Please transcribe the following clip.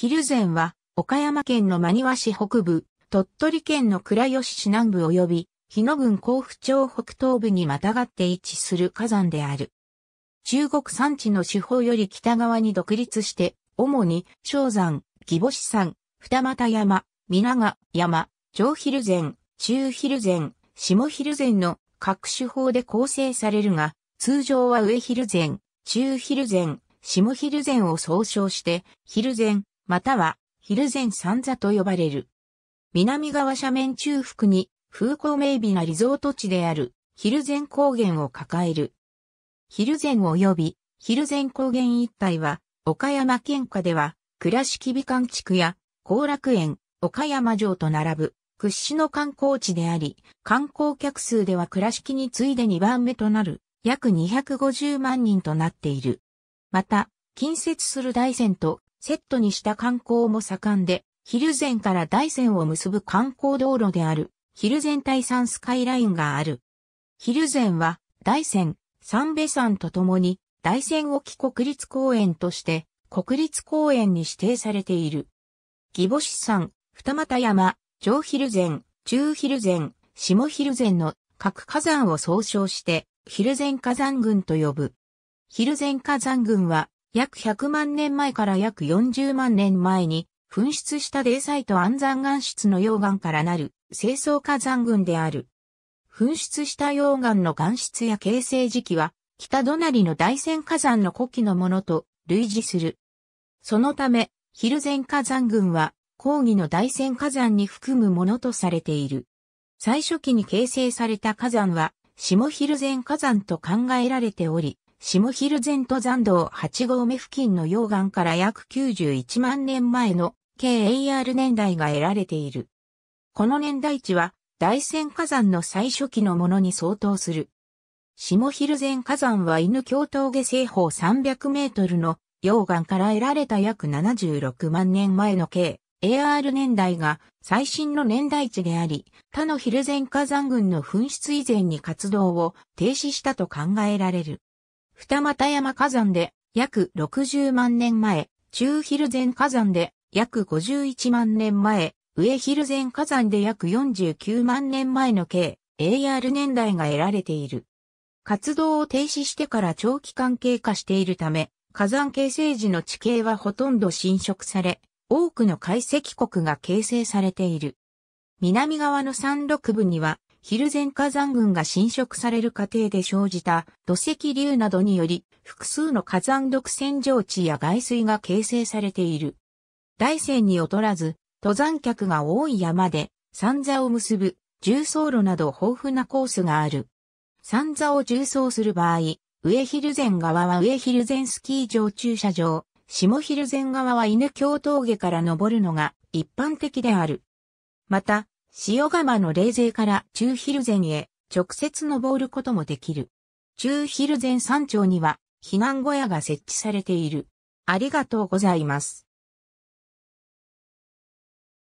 蒜山は、岡山県の真庭市北部、鳥取県の倉吉市南部及び、日野郡甲府町北東部にまたがって位置する火山である。中国山地の四方より北側に独立して、主に、昇山、義母子山、二俣山、皆賀山、上蒜山、中蒜山、下蒜山の各手法で構成されるが、通常は上蒜山、中蒜山、下蒜山を総称して、蒜山、またはヒルゼン三座と呼ばれる。南側斜面中腹に風光明媚なリゾート地であるヒルゼン高原を抱える。ヒルゼン及びヒルゼン高原一帯は岡山県下では倉敷美観地区や後楽園、岡山城と並ぶ屈指の観光地であり、観光客数では倉敷に次いで2番目となる約250万人となっている。また、近接する大山とセットにした観光も盛んで、昼前から大山を結ぶ観光道路である、昼前、対山スカイラインがある。昼前は、大山、三部山とともに、大山沖国立公園として、国立公園に指定されている。義母子山、二俣山、上昼前、中昼前、下昼前の各火山を総称して、昼前火山群と呼ぶ。昼前火山群は、約100万年前から約40万年前に、噴出したデサイト安山岩質の溶岩からなる、清掃火山群である。噴出した溶岩の岩質や形成時期は、北隣の大山火山の古希のものと類似する。そのため、ヒルゼン火山群は、抗議の大山火山に含むものとされている。最初期に形成された火山は、下ヒルゼン火山と考えられており、下ゼ前登山道8合目付近の溶岩から約91万年前の KAR 年代が得られている。この年代値は大仙火山の最初期のものに相当する。下ゼ前火山は犬京峠西方300メートルの溶岩から得られた約76万年前の計 AR 年代が最新の年代値であり、他のヒゼ前火山群の噴出以前に活動を停止したと考えられる。二俣山火山で約60万年前、中ゼン火山で約51万年前、上ゼン火山で約49万年前の計 AR 年代が得られている。活動を停止してから長期間経過しているため、火山形成時の地形はほとんど侵食され、多くの解析国が形成されている。南側の山麓部にはヒルゼン火山群が侵食される過程で生じた土石流などにより複数の火山独占上地や外水が形成されている。大山に劣らず、登山客が多い山で、三座を結ぶ重走路など豊富なコースがある。三座を重層する場合、上ヒルゼン側は上ヒルゼンスキー場駐車場、下ヒルゼン側は犬京峠から登るのが一般的である。また、塩釜の冷泉から中昼前へ直接登ることもできる。中昼前山頂には避難小屋が設置されている。ありがとうございます。